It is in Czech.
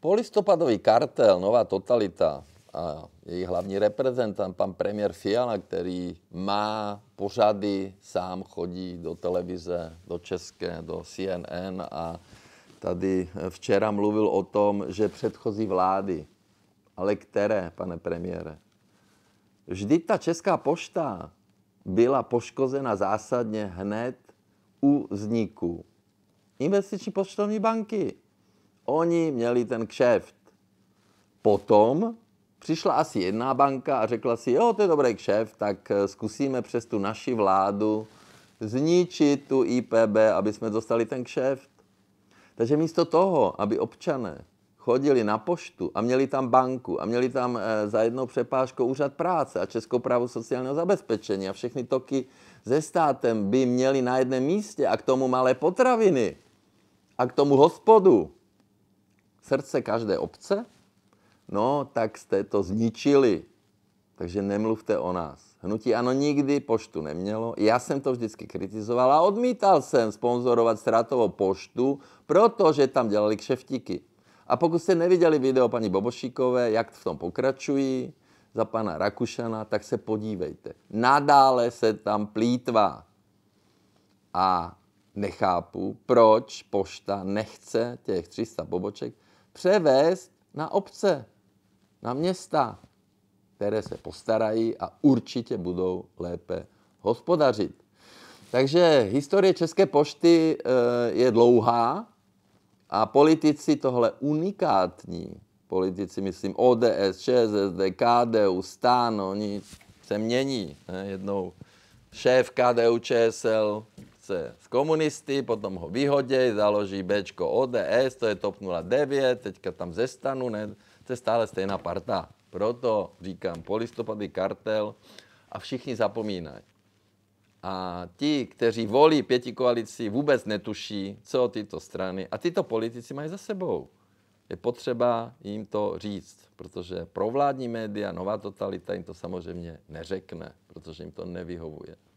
Polistopadový kartel, nová totalita a její hlavní reprezentant, pan premiér Fiala, který má pořady, sám chodí do televize, do České, do CNN a tady včera mluvil o tom, že předchozí vlády, ale které, pane premiére? Vždy ta Česká pošta byla poškozena zásadně hned u vzniku investiční poštovní banky. Oni měli ten kšeft. Potom přišla asi jedna banka a řekla si, jo, to je dobrý kšeft, tak eh, zkusíme přes tu naši vládu zničit tu IPB, aby jsme dostali ten kšeft. Takže místo toho, aby občané chodili na poštu a měli tam banku a měli tam eh, za jednou přepážkou úřad práce a Českou právu sociálního zabezpečení a všechny toky se státem by měli na jednom místě a k tomu malé potraviny a k tomu hospodu, srdce každé obce, no tak jste to zničili. Takže nemluvte o nás. Hnutí ano nikdy poštu nemělo. Já jsem to vždycky kritizoval a odmítal jsem sponzorovat ztrátovou poštu, protože tam dělali kšeftiky. A pokud jste neviděli video paní Bobošíkové, jak v tom pokračují, za pana Rakušana, tak se podívejte. Nadále se tam plítvá. A nechápu, proč pošta nechce těch 300 poboček převést na obce, na města, které se postarají a určitě budou lépe hospodařit. Takže historie České pošty eh, je dlouhá a politici tohle unikátní, politici, myslím, ODS, ČSSD, KDU, STAN, oni se mění. Jednou šéf KDU ČSL se z komunisty, potom ho vyhoděj, založí Bčko ODS, to je TOP 09, teďka tam zestanu, ne, to je stále stejná parta. Proto říkám, polistopadý kartel a všichni zapomínají. A ti, kteří volí pěti koalici, vůbec netuší, co tyto strany a tyto politici mají za sebou. Je potřeba jim to říct, protože provládní média, nová totalita jim to samozřejmě neřekne, protože jim to nevyhovuje.